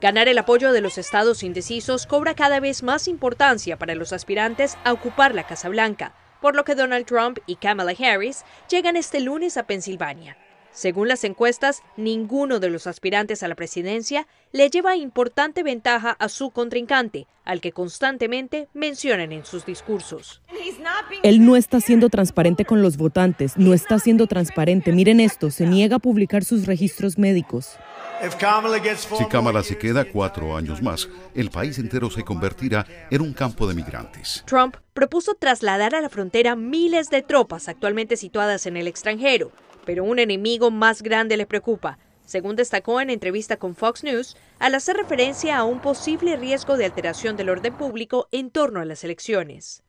Ganar el apoyo de los estados indecisos cobra cada vez más importancia para los aspirantes a ocupar la Casa Blanca, por lo que Donald Trump y Kamala Harris llegan este lunes a Pensilvania. Según las encuestas, ninguno de los aspirantes a la presidencia le lleva importante ventaja a su contrincante, al que constantemente mencionan en sus discursos. Él no está siendo transparente con los votantes, no está siendo transparente. Miren esto, se niega a publicar sus registros médicos. Si Kamala se queda cuatro años más, el país entero se convertirá en un campo de migrantes. Trump propuso trasladar a la frontera miles de tropas actualmente situadas en el extranjero, pero un enemigo más grande le preocupa, según destacó en entrevista con Fox News, al hacer referencia a un posible riesgo de alteración del orden público en torno a las elecciones.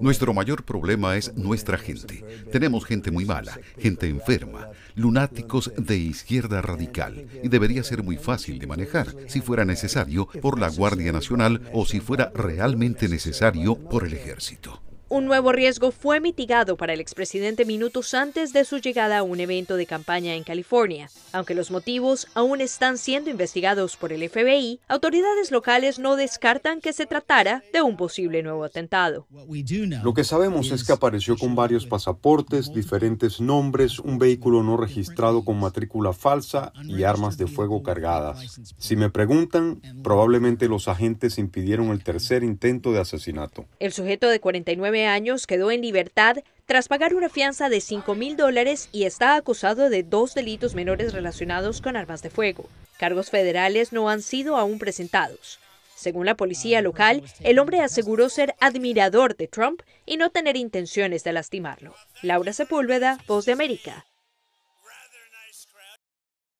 Nuestro mayor problema es nuestra gente. Tenemos gente muy mala, gente enferma, lunáticos de izquierda radical, y debería ser muy fácil de manejar, si fuera necesario, por la Guardia Nacional o si fuera realmente necesario, por el ejército. Un nuevo riesgo fue mitigado para el expresidente minutos antes de su llegada a un evento de campaña en California. Aunque los motivos aún están siendo investigados por el FBI, autoridades locales no descartan que se tratara de un posible nuevo atentado. Lo que sabemos es que apareció con varios pasaportes, diferentes nombres, un vehículo no registrado con matrícula falsa y armas de fuego cargadas. Si me preguntan, probablemente los agentes impidieron el tercer intento de asesinato. El sujeto de 49 años quedó en libertad tras pagar una fianza de 5 mil dólares y está acusado de dos delitos menores relacionados con armas de fuego. Cargos federales no han sido aún presentados. Según la policía ah, local, este el hombre aseguró ser admirador de Trump y no tener intenciones de lastimarlo. Laura Sepúlveda, Voz de América.